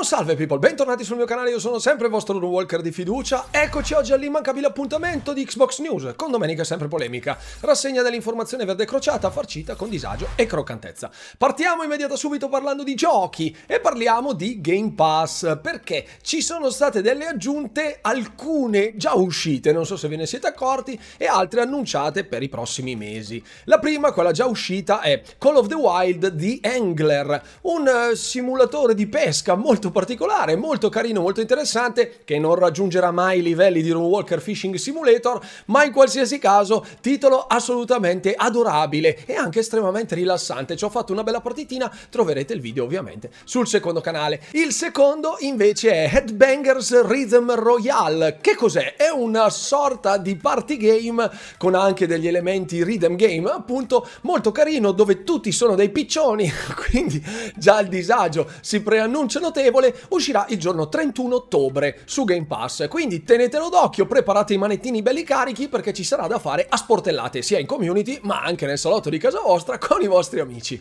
buon salve people, bentornati sul mio canale, io sono sempre il vostro Runewalker di fiducia Eccoci oggi all'immancabile appuntamento di Xbox News, con domenica sempre polemica Rassegna dell'informazione verde crociata, farcita con disagio e croccantezza Partiamo immediata subito parlando di giochi e parliamo di Game Pass Perché ci sono state delle aggiunte, alcune già uscite, non so se ve ne siete accorti E altre annunciate per i prossimi mesi La prima, quella già uscita, è Call of the Wild di Angler Un eh, simulatore di pesca molto molto particolare, molto carino, molto interessante, che non raggiungerà mai i livelli di Room Walker Fishing Simulator, ma in qualsiasi caso titolo assolutamente adorabile e anche estremamente rilassante. Ci ho fatto una bella partitina, troverete il video ovviamente sul secondo canale. Il secondo invece è Headbangers Rhythm Royale. Che cos'è? È una sorta di party game con anche degli elementi rhythm game, appunto, molto carino dove tutti sono dei piccioni, quindi già il disagio si preannuncia notevole consapevole, uscirà il giorno 31 ottobre su Game Pass. Quindi tenetelo d'occhio, preparate i manettini belli carichi perché ci sarà da fare a sportellate sia in community ma anche nel salotto di casa vostra con i vostri amici.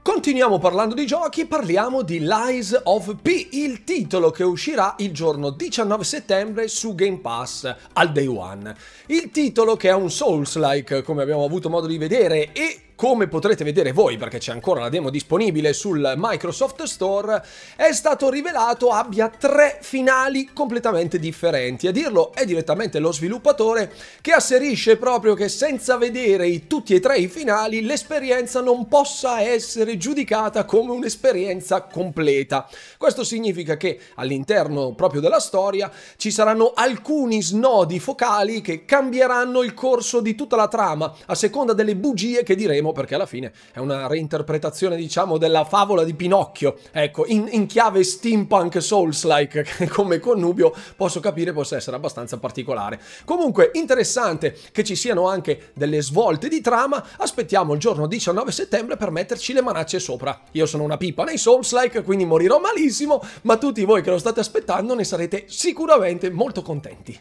Continuiamo parlando di giochi, parliamo di Lies of P, il titolo che uscirà il giorno 19 settembre su Game Pass al day one. Il titolo che è un Souls-like, come abbiamo avuto modo di vedere, e come potrete vedere voi perché c'è ancora la demo disponibile sul Microsoft Store, è stato rivelato abbia tre finali completamente differenti. A dirlo è direttamente lo sviluppatore che asserisce proprio che senza vedere tutti e tre i finali l'esperienza non possa essere giudicata come un'esperienza completa. Questo significa che all'interno proprio della storia ci saranno alcuni snodi focali che cambieranno il corso di tutta la trama a seconda delle bugie che diremo vedremo perché alla fine è una reinterpretazione, diciamo, della favola di Pinocchio. Ecco, in, in chiave steampunk souls-like come connubio posso capire possa essere abbastanza particolare. Comunque, interessante che ci siano anche delle svolte di trama. Aspettiamo il giorno 19 settembre per metterci le manacce sopra. Io sono una pipa nei souls-like, quindi morirò malissimo, ma tutti voi che lo state aspettando ne sarete sicuramente molto contenti.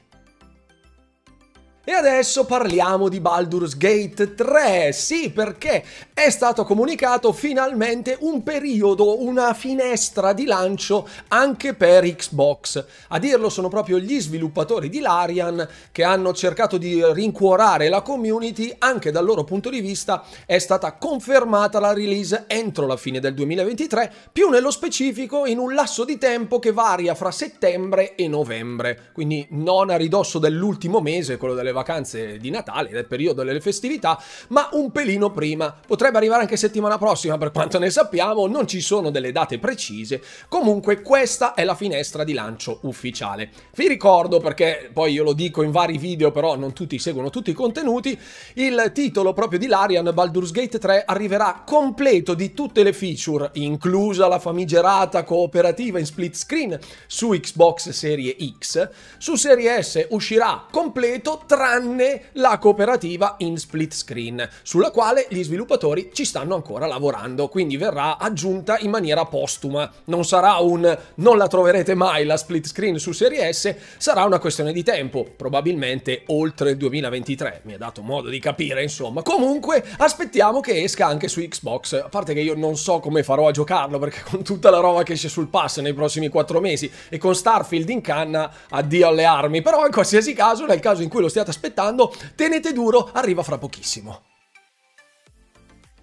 E adesso parliamo di Baldur's Gate 3, sì perché è stato comunicato finalmente un periodo, una finestra di lancio anche per Xbox. A dirlo sono proprio gli sviluppatori di Larian che hanno cercato di rincuorare la community, anche dal loro punto di vista è stata confermata la release entro la fine del 2023, più nello specifico in un lasso di tempo che varia fra settembre e novembre, quindi non a ridosso dell'ultimo mese, quello delle vacanze di Natale, del periodo delle festività, ma un pelino prima. Potrebbe arrivare anche settimana prossima per quanto ne sappiamo, non ci sono delle date precise, comunque questa è la finestra di lancio ufficiale. Vi ricordo perché poi io lo dico in vari video, però non tutti seguono tutti i contenuti, il titolo proprio di Larian Baldur's Gate 3 arriverà completo di tutte le feature, inclusa la famigerata cooperativa in split screen su Xbox Serie X. Su Serie S uscirà completo tranne tranne la cooperativa in split screen, sulla quale gli sviluppatori ci stanno ancora lavorando, quindi verrà aggiunta in maniera postuma. Non sarà un non la troverete mai la split screen su Serie S, sarà una questione di tempo, probabilmente oltre il 2023, mi ha dato modo di capire, insomma. Comunque, aspettiamo che esca anche su Xbox, a parte che io non so come farò a giocarlo perché con tutta la roba che esce sul pass nei prossimi 4 mesi e con Starfield in canna, addio alle armi, però in qualsiasi caso, nel caso in cui lo stiate aspettando, tenete duro, arriva fra pochissimo.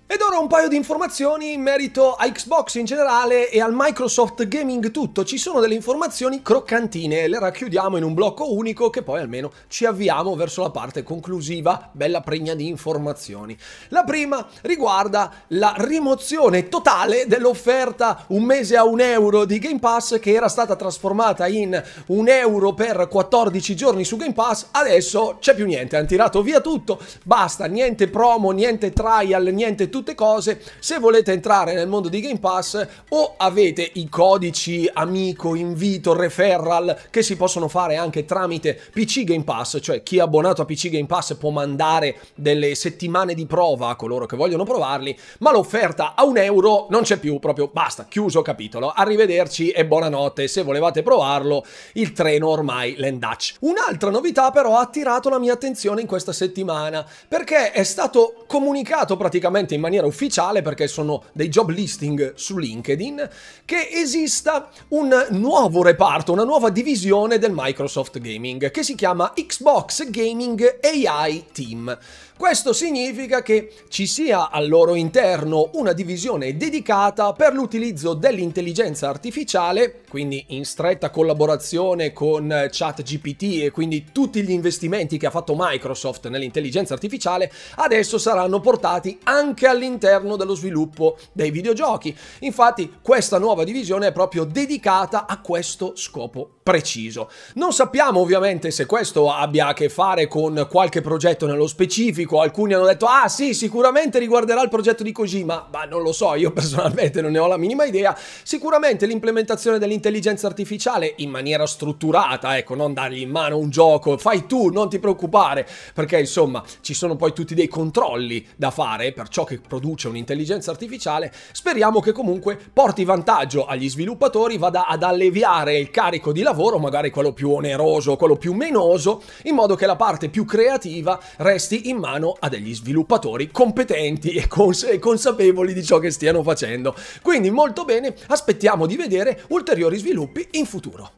Ed ora un paio di informazioni in merito a Xbox in generale e al Microsoft Gaming tutto. Ci sono delle informazioni croccantine, le racchiudiamo in un blocco unico che poi almeno ci avviamo verso la parte conclusiva, bella pregna di informazioni. La prima riguarda la rimozione totale dell'offerta un mese a un euro di Game Pass che era stata trasformata in un euro per 14 giorni su Game Pass. Adesso c'è più niente, hanno tirato via tutto, basta, niente promo, niente trial, niente tutte cose, se volete entrare nel mondo di Game Pass o avete i codici amico, invito, referral che si possono fare anche tramite PC Game Pass, cioè chi è abbonato a PC Game Pass può mandare delle settimane di prova a coloro che vogliono provarli, ma l'offerta a un euro non c'è più, proprio basta, chiuso capitolo, arrivederci e buonanotte, se volevate provarlo il treno ormai l'endacci. Un'altra novità però ha attirato la mia attenzione in questa settimana, perché è stato comunicato praticamente in maniera ufficiale perché sono dei job listing su LinkedIn, che esista un nuovo reparto, una nuova divisione del Microsoft Gaming che si chiama Xbox Gaming AI Team. Questo significa che ci sia al loro interno una divisione dedicata per l'utilizzo dell'intelligenza artificiale, quindi in stretta collaborazione con ChatGPT e quindi tutti gli investimenti che ha fatto Microsoft nell'intelligenza artificiale, adesso saranno portati anche all'interno dello sviluppo dei videogiochi. Infatti questa nuova divisione è proprio dedicata a questo scopo preciso. Non sappiamo ovviamente se questo abbia a che fare con qualche progetto nello specifico, gioco. Ecco, alcuni hanno detto, ah sì, sicuramente riguarderà il progetto di Kojima, ma non lo so, io personalmente non ne ho la minima idea. Sicuramente l'implementazione dell'intelligenza artificiale in maniera strutturata, ecco, non dargli in mano un gioco, fai tu, non ti preoccupare, perché insomma ci sono poi tutti dei controlli da fare per ciò che produce un'intelligenza artificiale. Speriamo che comunque porti vantaggio agli sviluppatori, vada ad alleviare il carico di lavoro, magari quello più oneroso, quello più menoso, in modo che la parte più creativa resti in mano mano a degli sviluppatori competenti e, cons e consapevoli di ciò che stiano facendo. Quindi molto bene, aspettiamo di vedere ulteriori sviluppi in futuro.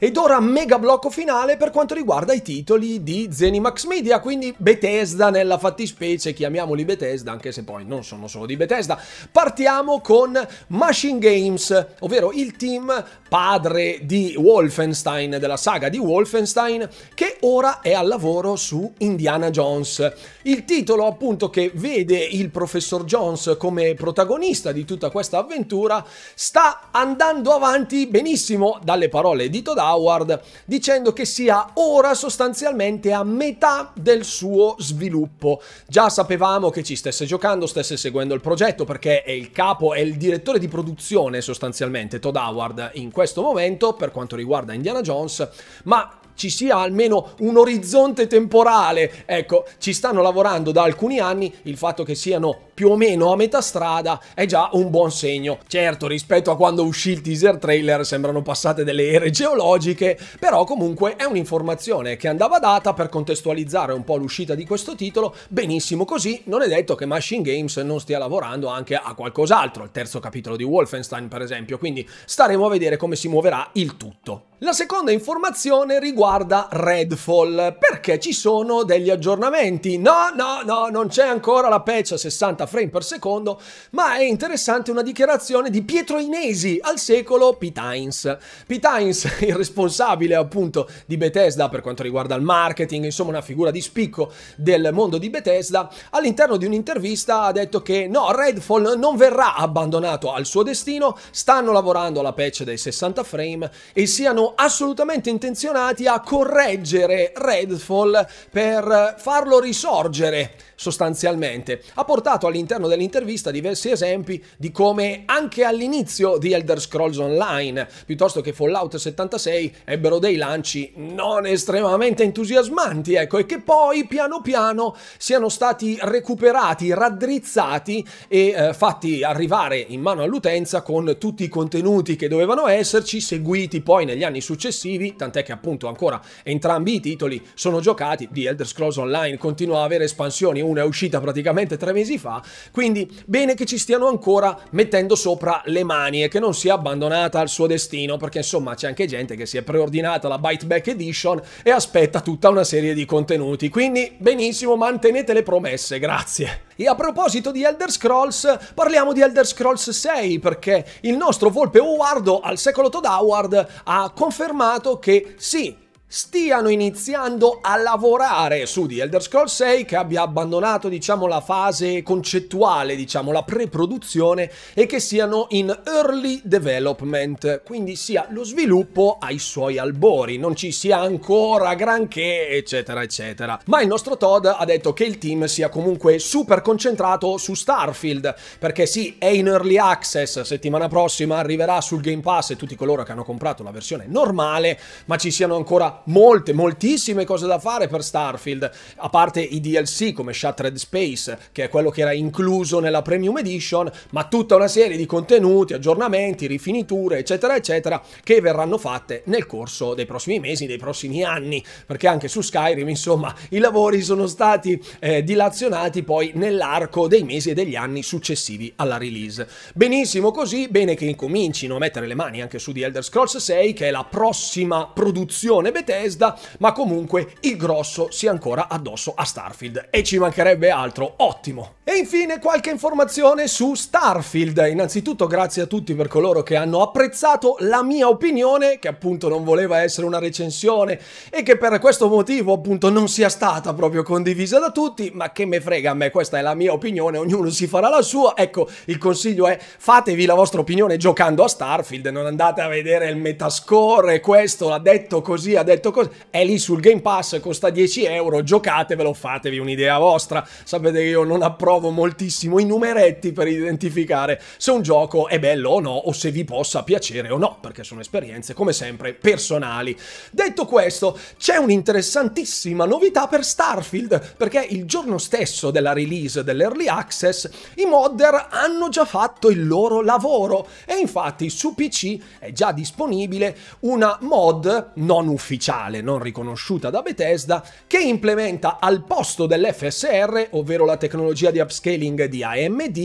Ed ora mega blocco finale per quanto riguarda i titoli di Zenimax Media, quindi Bethesda nella fattispecie, chiamiamoli Bethesda, anche se poi non sono solo di Bethesda. Partiamo con Machine Games, ovvero il team padre di Wolfenstein, della saga di Wolfenstein, che ora è al lavoro su Indiana Jones. Il titolo appunto che vede il professor Jones come protagonista di tutta questa avventura sta andando avanti benissimo dalle parole di Todà Howard, dicendo che sia ora sostanzialmente a metà del suo sviluppo. Già sapevamo che ci stesse giocando, stesse seguendo il progetto perché è il capo, è il direttore di produzione sostanzialmente Todd Howard in questo momento per quanto riguarda Indiana Jones, ma ci sia almeno un orizzonte temporale. Ecco, ci stanno lavorando da alcuni anni, il fatto che siano più o meno a metà strada è già un buon segno. Certo, rispetto a quando uscì il teaser trailer sembrano passate delle ere geologiche, però comunque è un'informazione che andava data per contestualizzare un po' l'uscita di questo titolo, benissimo così, non è detto che Machine Games non stia lavorando anche a qualcos'altro, il terzo capitolo di Wolfenstein per esempio, quindi staremo a vedere come si muoverà il tutto. La seconda informazione riguarda Redfall, perché ci sono degli aggiornamenti. No, no, no, non c'è ancora la patch a 60 frame per secondo, ma è interessante una dichiarazione di Pietro Inesi al secolo P-Times. P-Times, il responsabile appunto di Bethesda per quanto riguarda il marketing, insomma una figura di spicco del mondo di Bethesda, all'interno di un'intervista ha detto che no, Redfall non verrà abbandonato al suo destino, stanno lavorando alla patch dei 60 frame e siano assolutamente intenzionati a correggere Redfall per farlo risorgere sostanzialmente. Ha portato all'interno dell'intervista diversi esempi di come anche all'inizio di Elder Scrolls Online, piuttosto che Fallout 76, ebbero dei lanci non estremamente entusiasmanti, ecco, e che poi piano piano siano stati recuperati, raddrizzati e eh, fatti arrivare in mano all'utenza con tutti i contenuti che dovevano esserci, seguiti poi negli anni anni successivi, tant'è che appunto ancora entrambi i titoli sono giocati, di Elder Scrolls Online continua a avere espansioni, una è uscita praticamente tre mesi fa, quindi bene che ci stiano ancora mettendo sopra le mani e che non sia abbandonata al suo destino, perché insomma c'è anche gente che si è preordinata la Bite Back Edition e aspetta tutta una serie di contenuti, quindi benissimo, mantenete le promesse, grazie. E a proposito di Elder Scrolls, parliamo di Elder Scrolls 6 perché il nostro Volpe Howard al secolo Todd Howard ha confermato confermato che sì, stiano iniziando a lavorare su The Elder Scrolls 6 che abbia abbandonato diciamo la fase concettuale diciamo la pre-produzione e che siano in early development quindi sia lo sviluppo ai suoi albori non ci sia ancora granché eccetera eccetera ma il nostro Todd ha detto che il team sia comunque super concentrato su Starfield perché sì è in early access settimana prossima arriverà sul Game Pass e tutti coloro che hanno comprato la versione normale ma ci siano ancora ancora molte, moltissime cose da fare per Starfield, a parte i DLC come Shattered Space, che è quello che era incluso nella Premium Edition, ma tutta una serie di contenuti, aggiornamenti, rifiniture, eccetera, eccetera, che verranno fatte nel corso dei prossimi mesi, dei prossimi anni, perché anche su Skyrim, insomma, i lavori sono stati eh, dilazionati poi nell'arco dei mesi e degli anni successivi alla release. Benissimo così, bene che incomincino a mettere le mani anche su The Elder Scrolls 6, che è la prossima produzione beta Bethesda, ma comunque il grosso sia ancora addosso a Starfield. E ci mancherebbe altro, ottimo! E infine qualche informazione su Starfield. Innanzitutto grazie a tutti per coloro che hanno apprezzato la mia opinione, che appunto non voleva essere una recensione e che per questo motivo appunto non sia stata proprio condivisa da tutti, ma che me frega a me, questa è la mia opinione, ognuno si farà la sua. Ecco, il consiglio è fatevi la vostra opinione giocando a Starfield, non andate a vedere il metascore, questo ha detto così, ha detto così. È lì sul Game Pass, costa 10 euro, giocatevelo, fatevi un'idea vostra. Sapete che io non approvo trovo moltissimo i numeretti per identificare se un gioco è bello o no, o se vi possa piacere o no, perché sono esperienze, come sempre, personali. Detto questo, c'è un'interessantissima novità per Starfield, perché il giorno stesso della release dell'Early Access, i modder hanno già fatto il loro lavoro e infatti su PC è già disponibile una mod non ufficiale, non riconosciuta da Bethesda, che implementa al posto dell'FSR, ovvero la tecnologia di upscaling di AMD,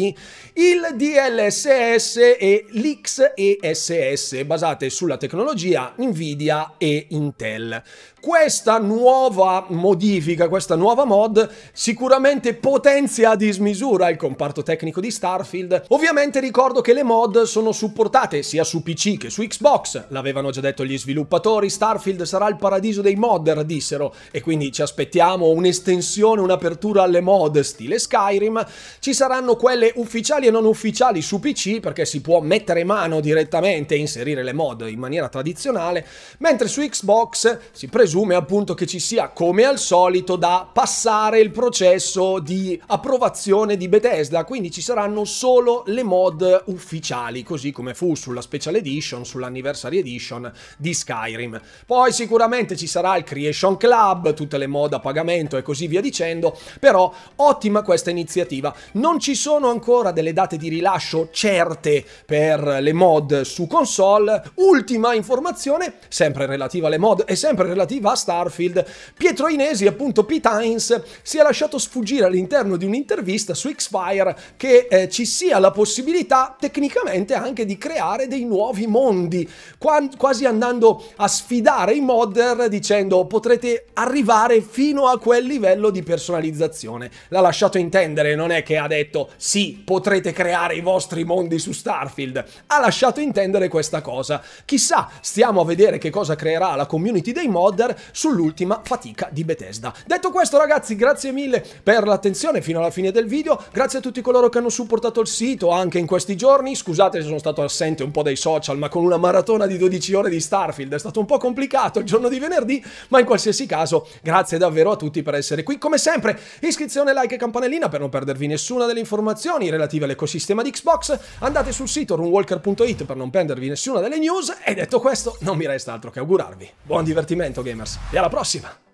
il DLSS e l'XESS basate sulla tecnologia Nvidia e Intel. Questa nuova modifica, questa nuova mod sicuramente potenzia a dismisura il comparto tecnico di Starfield. Ovviamente ricordo che le mod sono supportate sia su PC che su Xbox, l'avevano già detto gli sviluppatori, Starfield sarà il paradiso dei modder, dissero, e quindi ci aspettiamo un'estensione, un'apertura alle mod stile Skyrim. Ci saranno quelle ufficiali e non ufficiali su PC perché si può mettere mano direttamente e inserire le mod in maniera tradizionale, mentre su Xbox si presume presume appunto che ci sia, come al solito, da passare il processo di approvazione di Bethesda, quindi ci saranno solo le mod ufficiali, così come fu sulla Special Edition, sull'Anniversary Edition di Skyrim. Poi sicuramente ci sarà il Creation Club, tutte le mod a pagamento e così via dicendo, però ottima questa iniziativa. Non ci sono ancora delle date di rilascio certe per le mod su console. Ultima informazione, sempre relativa alle mod e sempre relativa va Starfield. Pietro Inesi, appunto Pete Hines, si è lasciato sfuggire all'interno di un'intervista su Xfire che eh, ci sia la possibilità tecnicamente anche di creare dei nuovi mondi, Qua quasi andando a sfidare i modder dicendo potrete arrivare fino a quel livello di personalizzazione. L'ha lasciato intendere, non è che ha detto sì, potrete creare i vostri mondi su Starfield. Ha lasciato intendere questa cosa. Chissà, stiamo a vedere che cosa creerà la community dei modder, sull'ultima fatica di Bethesda. Detto questo ragazzi, grazie mille per l'attenzione fino alla fine del video, grazie a tutti coloro che hanno supportato il sito anche in questi giorni, scusate se sono stato assente un po' dai social, ma con una maratona di 12 ore di Starfield è stato un po' complicato il giorno di venerdì, ma in qualsiasi caso grazie davvero a tutti per essere qui. Come sempre, iscrizione, like e campanellina per non perdervi nessuna delle informazioni relative all'ecosistema di Xbox, andate sul sito runwalker.it per non perdervi nessuna delle news e detto questo non mi resta altro che augurarvi buon divertimento gamer. Gamers. E alla prossima!